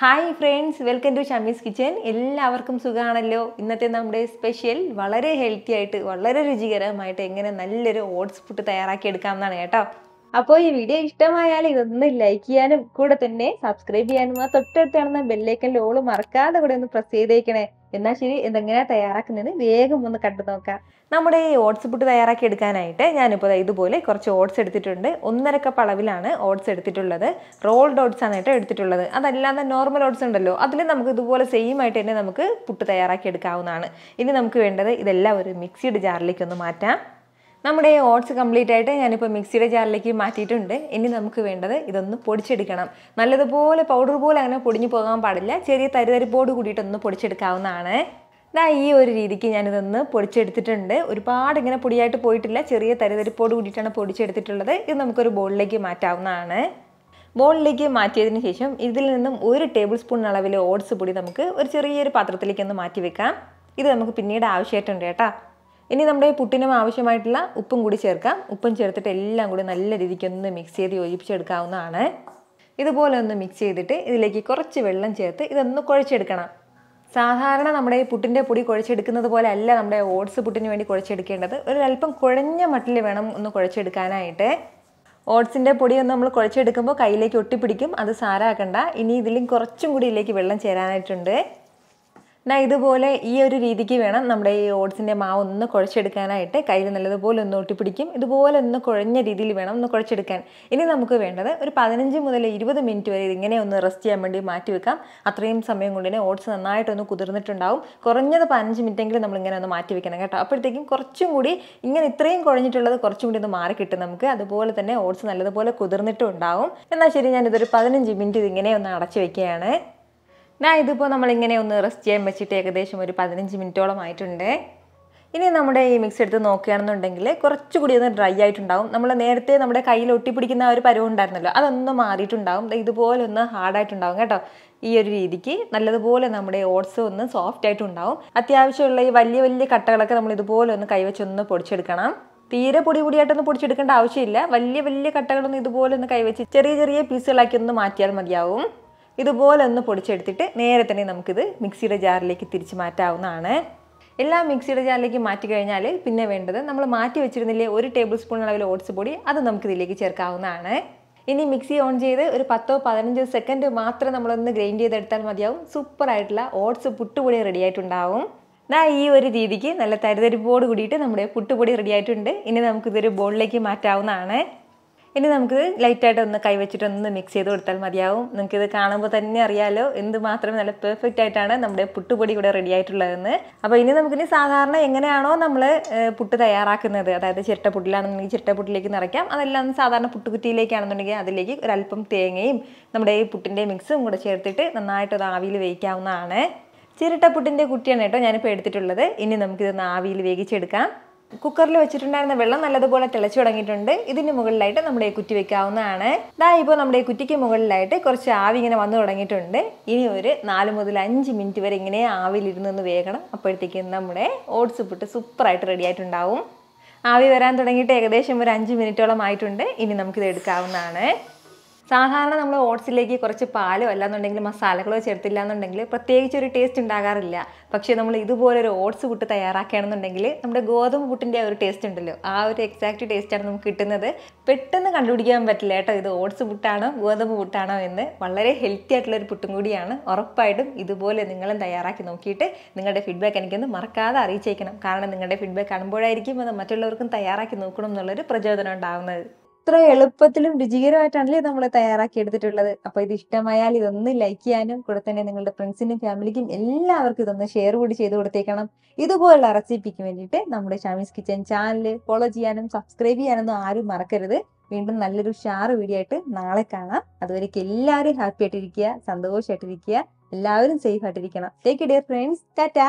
hi friends welcome to Shami's kitchen എല്ലാവർക്കും സുഖമാണല്ലോ ഇന്നത്തെ നമ്മുടെ സ്പെഷ്യൽ വളരെ ഹെൽത്തി ആയിട്ട് വളരെ രുചികരമായിട്ട് എങ്ങനെ നല്ലൊരു ഓട്സ് പുട്ട് തയ്യാറാക്കിയെടുക്കാം എന്നാണ് കേട്ടോ അപ്പോൾ ഈ വീഡിയോ ഇഷ്ടമായാൽ ഇതൊന്ന് ലൈക്ക് ചെയ്യാനും കൂടെ തന്നെ സബ്സ്ക്രൈബ് ചെയ്യാനും ആ തൊട്ടടുത്ത് കാണുന്ന ബെല്ലൈക്കൻ ലോള് മറക്കാതെ കൂടെ ഒന്ന് പ്രസ് ചെയ്തേക്കണേ എന്നാൽ ശരി ഇതെങ്ങനെയാണ് തയ്യാറാക്കുന്നത് വേഗം ഒന്ന് കണ്ടു നോക്കാം നമ്മുടെ ഈ ഓട്സ് പുട്ട് തയ്യാറാക്കി എടുക്കാനായിട്ട് ഞാനിപ്പോൾ ഇതുപോലെ കുറച്ച് ഓട്സ് എടുത്തിട്ടുണ്ട് ഒന്നര കപ്പ് അളവിലാണ് ഓട്സ് എടുത്തിട്ടുള്ളത് റോൾഡ് ഓട്സ് ആണായിട്ട് എടുത്തിട്ടുള്ളത് അതല്ലാതെ നോർമൽ ഓട്സ് ഉണ്ടല്ലോ അതിൽ നമുക്ക് ഇതുപോലെ സെയിം ആയിട്ട് തന്നെ നമുക്ക് പുട്ട് തയ്യാറാക്കി എടുക്കാവുന്നതാണ് ഇനി നമുക്ക് വേണ്ടത് ഇതെല്ലാം ഒരു മിക്സിയുടെ ജാറിലേക്ക് ഒന്ന് മാറ്റാം നമ്മുടെ ഓട്സ് കംപ്ലീറ്റ് ആയിട്ട് ഞാനിപ്പോൾ മിക്സിയുടെ ജാറിലേക്ക് മാറ്റിയിട്ടുണ്ട് ഇനി നമുക്ക് വേണ്ടത് ഇതൊന്ന് പൊടിച്ചെടുക്കണം നല്ലതുപോലെ പൗഡർ പോലെ അങ്ങനെ പൊടിഞ്ഞു പോകാൻ പാടില്ല ചെറിയ തരിതരിപ്പോട് കൂടിയിട്ടൊന്ന് പൊടിച്ചെടുക്കാവുന്നതാണ് ദാ ഈ ഒരു രീതിക്ക് ഞാനിതൊന്ന് പൊടിച്ചെടുത്തിട്ടുണ്ട് ഒരുപാട് ഇങ്ങനെ പൊടിയായിട്ട് പോയിട്ടില്ല ചെറിയ തരിതരിപ്പോട് കൂടിയിട്ടാണ് പൊടിച്ചെടുത്തിട്ടുള്ളത് ഇത് നമുക്കൊരു ബോളിലേക്ക് മാറ്റാവുന്നതാണ് ബോളിലേക്ക് മാറ്റിയതിന് ശേഷം ഇതിൽ നിന്നും ഒരു ടേബിൾ സ്പൂൺ അളവിൽ ഓട്സ് പൊടി നമുക്ക് ഒരു ചെറിയൊരു പാത്രത്തിലേക്ക് ഒന്ന് മാറ്റി വെക്കാം ഇത് നമുക്ക് പിന്നീട് ആവശ്യമായിട്ടുണ്ട് കേട്ടോ ഇനി നമ്മുടെ പുട്ടിനും ആവശ്യമായിട്ടുള്ള ഉപ്പും കൂടി ചേർക്കാം ഉപ്പും ചേർത്തിട്ട് എല്ലാം കൂടി നല്ല രീതിക്കൊന്ന് മിക്സ് ചെയ്ത് യോജിപ്പിച്ചെടുക്കാവുന്നതാണ് ഇതുപോലെ ഒന്ന് മിക്സ് ചെയ്തിട്ട് ഇതിലേക്ക് കുറച്ച് വെള്ളം ചേർത്ത് ഇതൊന്ന് കുഴച്ചെടുക്കണം സാധാരണ നമ്മുടെ ഈ പുട്ടിൻ്റെ പൊടി കുഴച്ചെടുക്കുന്നത് പോലെ അല്ല നമ്മുടെ ഓട്സ് പുട്ടിന് വേണ്ടി കുഴച്ചെടുക്കേണ്ടത് ഒരു അല്പം കുഴഞ്ഞ മട്ടിൽ വേണം ഒന്ന് കുഴച്ചെടുക്കാനായിട്ട് ഓട്സിൻ്റെ പൊടിയൊന്ന് നമ്മൾ കുഴച്ചെടുക്കുമ്പോൾ കയ്യിലേക്ക് ഒട്ടിപ്പിടിക്കും അത് സാരാക്കണ്ട ഇനി ഇതിലും കുറച്ചും കൂടി ഇതിലേക്ക് വെള്ളം ചേരാനായിട്ടുണ്ട് എന്നാൽ ഇതുപോലെ ഈ ഒരു രീതിക്ക് വേണം നമ്മുടെ ഈ ഓട്സിൻ്റെ മാവ് ഒന്ന് കുഴച്ചെടുക്കാനായിട്ട് കയ്യിൽ നല്ലതുപോലെ ഒന്ന് ഒട്ടിപ്പിടിക്കും ഇതുപോലെ ഒന്ന് കുഴഞ്ഞ രീതിയിൽ വേണം ഒന്ന് കുഴച്ചെടുക്കാൻ ഇനി നമുക്ക് വേണ്ടത് ഒരു പതിനഞ്ച് മുതൽ ഇരുപത് മിനിറ്റ് വരെ ഇതിങ്ങനെ ഒന്ന് റെസ്റ്റ് ചെയ്യാൻ വേണ്ടി മാറ്റി വെക്കാം അത്രയും സമയം കൊണ്ട് തന്നെ ഓട്സ് നന്നായിട്ടൊന്ന് കുതിർന്നിട്ടുണ്ടാവും കുറഞ്ഞത് പതിനഞ്ച് മിനിറ്റെങ്കിലും നമ്മളിങ്ങനെ ഒന്ന് മാറ്റി വെക്കണം കേട്ടോ അപ്പോഴത്തേക്കും കുറച്ചും കൂടി ഇങ്ങനെ ഇത്രയും കുഴഞ്ഞിട്ടുള്ളത് കുറച്ചും കൂടി ഒന്ന് മാറി കിട്ടും നമുക്ക് അതുപോലെ തന്നെ ഓട്സ് നല്ലതുപോലെ കുതിർന്നിട്ടും ഉണ്ടാവും എന്നാൽ ശരി ഞാനിതൊരു പതിനഞ്ച് മിനിറ്റ് ഇതിങ്ങനെ ഒന്ന് അടച്ചു വെക്കുകയാണ് ഞാൻ ഇതിപ്പോൾ നമ്മളിങ്ങനെ ഒന്ന് റെസ്റ്റ് ചെയ്യാൻ വെച്ചിട്ട് ഏകദേശം ഒരു പതിനഞ്ച് മിനിറ്റോളം ആയിട്ടുണ്ട് ഇനി നമ്മുടെ ഈ മിക്സ് എടുത്ത് നോക്കുകയാണെന്നുണ്ടെങ്കിൽ കുറച്ചുകൂടി ഒന്ന് ഡ്രൈ ആയിട്ടുണ്ടാവും നമ്മൾ നേരത്തെ നമ്മുടെ കയ്യിൽ ഒട്ടിപ്പിടിക്കുന്ന ഒരു പരുവം ഉണ്ടായിരുന്നല്ലോ അതൊന്ന് മാറിയിട്ടുണ്ടാവും ഇതുപോലെ ഒന്ന് ഹാർഡായിട്ടുണ്ടാവും കേട്ടോ ഈ ഒരു രീതിക്ക് നല്ലതുപോലെ നമ്മുടെ ഓട്സ് ഒന്ന് സോഫ്റ്റ് ആയിട്ടുണ്ടാവും അത്യാവശ്യമുള്ള ഈ വലിയ വലിയ കട്ടകളൊക്കെ നമ്മൾ ഇതുപോലെ ഒന്ന് കൈവച്ചൊന്ന് പൊടിച്ചെടുക്കണം തീരെ പൊടി പൊടിയായിട്ടൊന്നും പൊടിച്ചെടുക്കേണ്ട ആവശ്യമില്ല വലിയ വലിയ കട്ടകളൊന്നും ഇതുപോലെ ഒന്ന് കൈവച്ച് ചെറിയ ചെറിയ പീസുകളാക്കി ഒന്ന് മാറ്റിയാൽ മതിയാവും ഇതുപോലെ ഒന്ന് പൊടിച്ചെടുത്തിട്ട് നേരെ തന്നെ നമുക്കിത് മിക്സിയുടെ ജാറിലേക്ക് തിരിച്ച് മാറ്റാവുന്നതാണ് എല്ലാം മിക്സിയുടെ ജാറിലേക്ക് മാറ്റി കഴിഞ്ഞാൽ പിന്നെ വേണ്ടത് നമ്മൾ മാറ്റി വെച്ചിരുന്നില്ലേ ഒരു ടേബിൾ സ്പൂൺ അളവിൽ ഓട്സ് പൊടി അത് നമുക്ക് ഇതിലേക്ക് ചേർക്കാവുന്നതാണ് ഇനി മിക്സി ഓൺ ചെയ്ത് ഒരു പത്തോ പതിനഞ്ചോ സെക്കൻഡ് മാത്രം നമ്മളൊന്ന് ഗ്രൈൻഡ് ചെയ്തെടുത്താൽ മതിയാവും സൂപ്പർ ആയിട്ടുള്ള ഓട്സ് പുട്ടുപൊടി റെഡി ആയിട്ടുണ്ടാവും ദാ ഈ ഒരു രീതിക്ക് നല്ല തരിതരിപ്പോട് കൂടിയിട്ട് നമ്മുടെ പുട്ടുപൊടി റെഡി ആയിട്ടുണ്ട് ഇനി നമുക്കിതൊരു ബോളിലേക്ക് മാറ്റാവുന്നതാണ് ഇനി നമുക്ക് ലൈറ്റായിട്ട് ഒന്ന് കൈവച്ചിട്ട് ഒന്ന് മിക്സ് ചെയ്ത് കൊടുത്താൽ മതിയാവും നിങ്ങൾക്ക് ഇത് കാണുമ്പോൾ തന്നെ അറിയാലോ എന്ത് മാത്രം നല്ല പെർഫെക്റ്റ് ആയിട്ടാണ് നമ്മുടെ പുട്ടുപൊടി ഇവിടെ റെഡി ആയിട്ടുള്ളതെന്ന് അപ്പോൾ ഇനി നമുക്കിനി സാധാരണ എങ്ങനെയാണോ നമ്മൾ പുട്ട് തയ്യാറാക്കുന്നത് അതായത് ചിരട്ടപ്പുട്ടിലാണെന്നുണ്ടെങ്കിൽ ചിരട്ടപ്പുട്ടിലേക്ക് നിറയ്ക്കാം അതെല്ലാം സാധാരണ പുട്ടുകുറ്റിയിലേക്കാണെന്നുണ്ടെങ്കിൽ അതിലേക്ക് ഒരല്പം തേങ്ങയും നമ്മുടെ ഈ പുട്ടിൻ്റെ മിക്സും കൂടെ ചേർത്തിട്ട് നന്നായിട്ട് അത് ആവിയിൽ വേവിക്കാവുന്നതാണ് ചിരട്ടപ്പുട്ടിൻ്റെ കുട്ടിയാണ് കേട്ടോ ഞാനിപ്പോൾ എടുത്തിട്ടുള്ളത് ഇനി നമുക്കിതൊന്ന് ആവിയിൽ വേവിച്ചെടുക്കാം കുക്കറിൽ വെച്ചിട്ടുണ്ടായിരുന്ന വെള്ളം നല്ലതുപോലെ തിളച്ചു തുടങ്ങിയിട്ടുണ്ട് ഇതിന് മുകളിലായിട്ട് നമ്മുടെ കുറ്റി വെക്കാവുന്നതാണ് ദാ ഇപ്പോൾ നമ്മുടെ കുറ്റിക്ക് മുകളിലായിട്ട് കുറച്ച് ആവി ഇങ്ങനെ വന്നു തുടങ്ങിയിട്ടുണ്ട് ഇനി ഒരു നാല് മുതൽ അഞ്ച് മിനിറ്റ് വരെ ഇങ്ങനെ ആവിയിലിരുന്നൊന്ന് വേകണം അപ്പോഴത്തേക്കും നമ്മുടെ ഓട്സ് പുട്ട് സൂപ്പറായിട്ട് റെഡി ആയിട്ടുണ്ടാവും ആവി വരാൻ തുടങ്ങിയിട്ട് ഏകദേശം ഒരു അഞ്ച് മിനിറ്റോളം ആയിട്ടുണ്ട് ഇനി നമുക്കിത് എടുക്കാവുന്നതാണ് സാധാരണ നമ്മൾ ഓട്സിലേക്ക് കുറച്ച് പാലോ അല്ലാന്നുണ്ടെങ്കിൽ മസാലകളോ ചേർത്തില്ല എന്നുണ്ടെങ്കിൽ പ്രത്യേകിച്ച് ഒരു ടേസ്റ്റ് ഉണ്ടാകാറില്ല പക്ഷേ നമ്മൾ ഇതുപോലെ ഒരു ഓട്സ് പുട്ട് തയ്യാറാക്കുകയാണെന്നുണ്ടെങ്കിൽ നമ്മുടെ ഗോതമ്പ് പുട്ടിൻ്റെ ഒരു ടേസ്റ്റ് ഉണ്ടല്ലോ ആ ഒരു എക്സാക്റ്റ് ടേസ്റ്റാണ് നമുക്ക് കിട്ടുന്നത് പെട്ടെന്ന് കണ്ടുപിടിക്കാൻ പറ്റില്ല കേട്ടോ ഇത് ഓട്സ് പുട്ടാണോ ഗോതമ്പ് പുട്ടാണോ എന്ന് വളരെ ഹെൽത്തി ആയിട്ടുള്ള ഒരു പുട്ടും കൂടിയാണ് ഉറപ്പായിട്ടും ഇതുപോലെ നിങ്ങളും തയ്യാറാക്കി നോക്കിയിട്ട് നിങ്ങളുടെ ഫീഡ്ബാക്ക് എനിക്കൊന്ന് മറക്കാതെ അറിയിച്ചേക്കണം കാരണം നിങ്ങളുടെ ഫീഡ്ബാക്ക് കാണുമ്പോഴായിരിക്കും അത് മറ്റുള്ളവർക്കും തയ്യാറാക്കി നോക്കണം എന്നുള്ളൊരു പ്രചോദനം ഉണ്ടാകുന്നത് എത്ര എളുപ്പത്തിലും രുചികരമായിട്ടാണല്ലേ നമ്മൾ തയ്യാറാക്കി എടുത്തിട്ടുള്ളത് അപ്പൊ ഇത് ഇഷ്ടമായാൽ ഇതൊന്ന് ലൈക്ക് ചെയ്യാനും കൂടെ തന്നെ നിങ്ങളുടെ ഫ്രണ്ട്സിനും ഫാമിലിക്കും എല്ലാവർക്കും ഇതൊന്ന് ഷെയർ കൂടി ചെയ്ത് കൊടുത്തേക്കണം ഇതുപോലുള്ള റെസിപ്പിക്ക് വേണ്ടിയിട്ട് നമ്മുടെ ഷാമിസ് കിച്ചൻ ചാനൽ ഫോളോ ചെയ്യാനും സബ്സ്ക്രൈബ് ചെയ്യാനൊന്നും ആരും മറക്കരുത് വീണ്ടും നല്ലൊരു ഷാർ വീഡിയോ ആയിട്ട് നാളെ കാണാം അതുവരേക്ക് എല്ലാവരും ഹാപ്പി ആയിട്ടിരിക്കുക സന്തോഷമായിട്ടിരിക്കുക എല്ലാവരും സേഫ് ആയിട്ടിരിക്കണം ടേക്ക് ഡിയർ ഫ്രണ്ട്സ് ടാറ്റാ